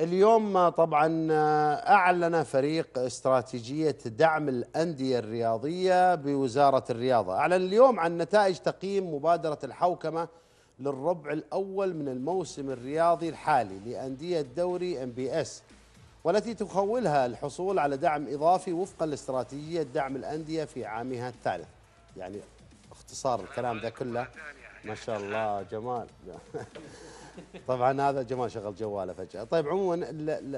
اليوم طبعا أعلن فريق استراتيجية دعم الأندية الرياضية بوزارة الرياضة أعلن اليوم عن نتائج تقييم مبادرة الحوكمة للربع الأول من الموسم الرياضي الحالي لأندية دوري ام بي اس والتي تخولها الحصول على دعم إضافي وفقا لاستراتيجية دعم الأندية في عامها الثالث يعني اختصار الكلام ذا كله ما شاء الله جمال طبعا هذا جمال شغل جواله فجأة طيب عموما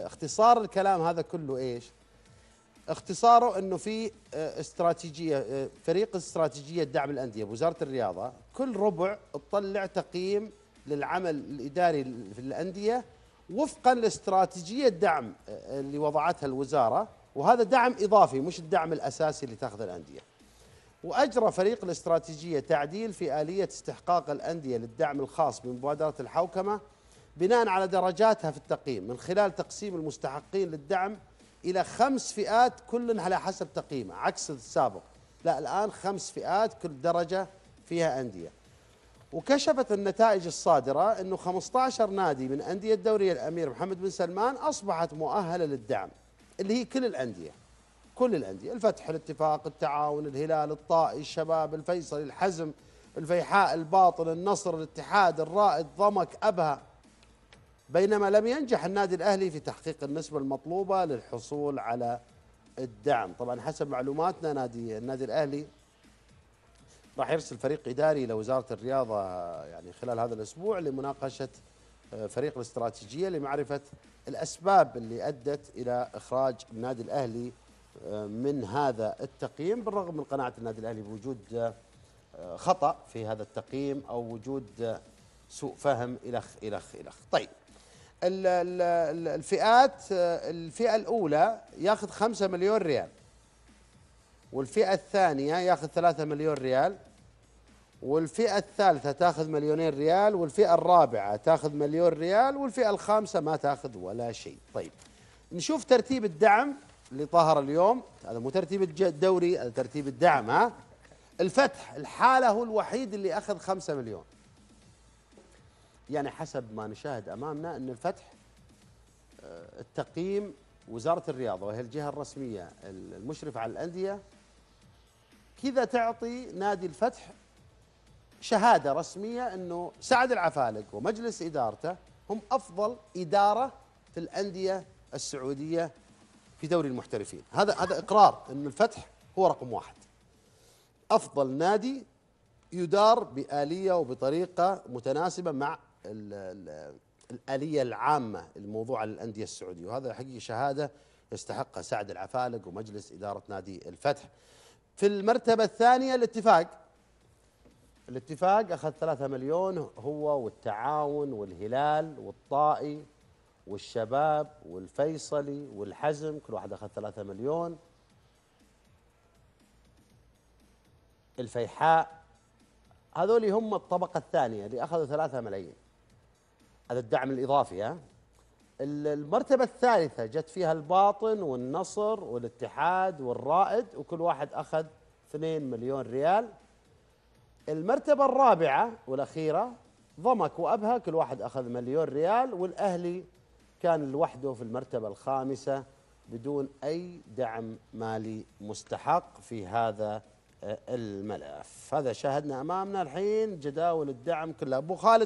اختصار الكلام هذا كله ايش اختصاره انه في آه، استراتيجيه آه، فريق استراتيجيه دعم الانديه بوزاره الرياضه كل ربع تطلع تقييم للعمل الاداري في الانديه وفقا لاستراتيجيه دعم آه، اللي وضعتها الوزاره وهذا دعم اضافي مش الدعم الاساسي اللي تاخذه الانديه وأجرى فريق الاستراتيجية تعديل في آلية استحقاق الأندية للدعم الخاص بمبادرة الحوكمة بناء على درجاتها في التقييم من خلال تقسيم المستحقين للدعم إلى خمس فئات كل على حسب تقييمه عكس السابق لا الآن خمس فئات كل درجة فيها أندية وكشفت النتائج الصادرة أنه 15 نادي من أندية دوري الأمير محمد بن سلمان أصبحت مؤهلة للدعم اللي هي كل الأندية كل الانديه الفتح الاتفاق التعاون الهلال الطائي الشباب الفيصلي الحزم الفيحاء الباطن النصر الاتحاد الرائد ضمك ابها بينما لم ينجح النادي الاهلي في تحقيق النسبه المطلوبه للحصول على الدعم طبعا حسب معلوماتنا نادي النادي الاهلي راح يرسل فريق اداري الى وزاره الرياضه يعني خلال هذا الاسبوع لمناقشه آه، فريق الاستراتيجيه لمعرفه الاسباب اللي ادت الى اخراج النادي الاهلي من هذا التقييم بالرغم من قناعة النادي الأهلي بوجود آه، خطأ في هذا التقييم أو وجود آه، سوء فهم إلخ إلخ إلخ طيب الفئات آه، الفئة الأولى ياخذ 5 مليون ريال والفئة الثانية ياخذ 3 مليون ريال والفئة الثالثة تاخذ مليونين ريال والفئة الرابعة تاخذ مليون ريال والفئة الخامسة ما تاخذ ولا شيء طيب نشوف ترتيب الدعم لطهر اليوم هذا مو ترتيب الدوري هذا ترتيب الدعم ها الفتح الحالة هو الوحيد اللي أخذ خمسة مليون يعني حسب ما نشاهد أمامنا أن الفتح آه، التقييم وزارة الرياضة وهي الجهة الرسمية المشرفة على الأندية كذا تعطي نادي الفتح شهادة رسمية أنه سعد العفالق ومجلس إدارته هم أفضل إدارة في الأندية السعودية في دوري المحترفين هذا هذا اقرار ان الفتح هو رقم واحد افضل نادي يدار باليه وبطريقه متناسبه مع الـ الـ الاليه العامه الموضوعه للانديه السعوديه وهذا حقيقه شهاده يستحقها سعد العفالق ومجلس اداره نادي الفتح في المرتبه الثانيه الاتفاق الاتفاق اخذ 3 مليون هو والتعاون والهلال والطائي والشباب والفيصلي والحزم كل واحد اخذ 3 مليون الفيحاء هذول هم الطبقه الثانيه اللي اخذوا 3 ملايين هذا الدعم الاضافي ها المرتبه الثالثه جت فيها الباطن والنصر والاتحاد والرائد وكل واحد اخذ 2 مليون ريال المرتبه الرابعه والاخيره ضمك وابها كل واحد اخذ مليون ريال والاهلي كان لوحده في المرتبة الخامسة بدون أي دعم مالي مستحق في هذا آه، الملف هذا شاهدنا أمامنا الحين جداول الدعم كلها أبو خالد